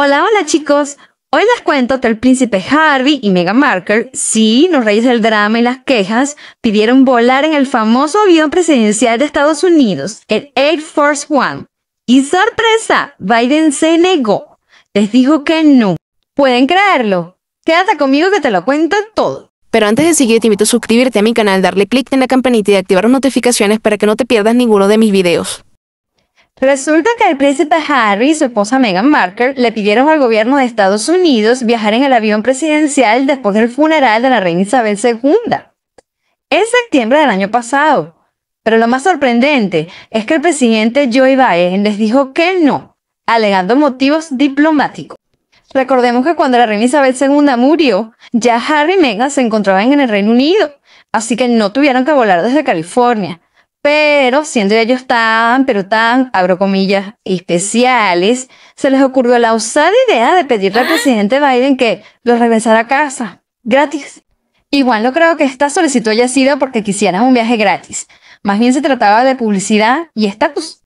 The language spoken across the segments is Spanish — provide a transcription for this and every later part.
Hola, hola chicos. Hoy les cuento que el príncipe Harvey y Meghan Markle, sí, los reyes del drama y las quejas, pidieron volar en el famoso avión presidencial de Estados Unidos, el Air Force One. Y sorpresa, Biden se negó. Les dijo que no. ¿Pueden creerlo? Quédate conmigo que te lo cuento todo. Pero antes de seguir te invito a suscribirte a mi canal, darle click en la campanita y activar las notificaciones para que no te pierdas ninguno de mis videos. Resulta que el príncipe Harry y su esposa Meghan Markle le pidieron al gobierno de Estados Unidos viajar en el avión presidencial después del funeral de la reina Isabel II. En septiembre del año pasado. Pero lo más sorprendente es que el presidente Joe Biden les dijo que no, alegando motivos diplomáticos. Recordemos que cuando la reina Isabel II murió, ya Harry y Meghan se encontraban en el Reino Unido, así que no tuvieron que volar desde California, pero siendo ellos tan, pero tan, abro comillas, especiales, se les ocurrió la osada idea de pedirle al presidente Biden que los regresara a casa, gratis. Igual no creo que esta solicitud haya sido porque quisieran un viaje gratis. Más bien se trataba de publicidad y estatus.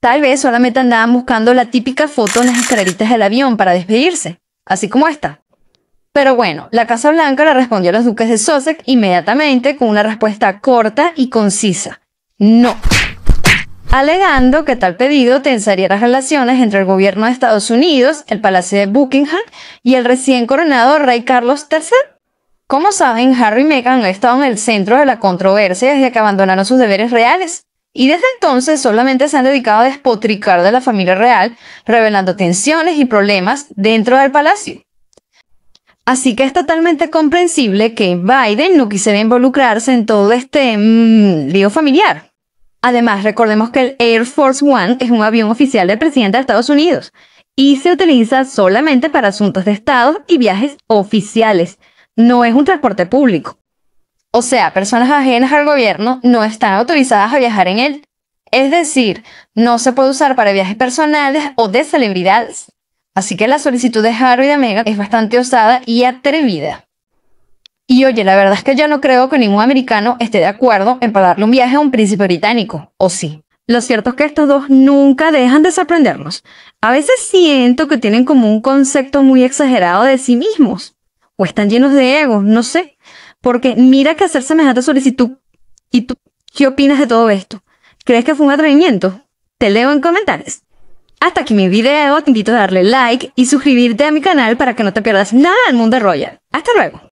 Tal vez solamente andaban buscando la típica foto en las escaleritas del avión para despedirse, así como esta. Pero bueno, la Casa Blanca le respondió a los duques de Sussex inmediatamente con una respuesta corta y concisa. No. Alegando que tal pedido tensaría las relaciones entre el gobierno de Estados Unidos, el Palacio de Buckingham y el recién coronado rey Carlos III. Como saben, Harry y Meghan han estado en el centro de la controversia desde que abandonaron sus deberes reales. Y desde entonces solamente se han dedicado a despotricar de la familia real, revelando tensiones y problemas dentro del palacio. Así que es totalmente comprensible que Biden no quisiera involucrarse en todo este mm, lío familiar. Además, recordemos que el Air Force One es un avión oficial del presidente de Estados Unidos y se utiliza solamente para asuntos de Estado y viajes oficiales. No es un transporte público. O sea, personas ajenas al gobierno no están autorizadas a viajar en él. Es decir, no se puede usar para viajes personales o de celebridades. Así que la solicitud de Harry de Megan es bastante osada y atrevida. Y oye, la verdad es que yo no creo que ningún americano esté de acuerdo en pagarle un viaje a un príncipe británico, ¿o sí? Lo cierto es que estos dos nunca dejan de sorprendernos. A veces siento que tienen como un concepto muy exagerado de sí mismos, o están llenos de ego, no sé. Porque mira que hacer semejante solicitud. ¿Y tú qué opinas de todo esto? ¿Crees que fue un atrevimiento? Te leo en comentarios. Hasta aquí mi video, te invito a darle like y suscribirte a mi canal para que no te pierdas nada del mundo de Hasta luego.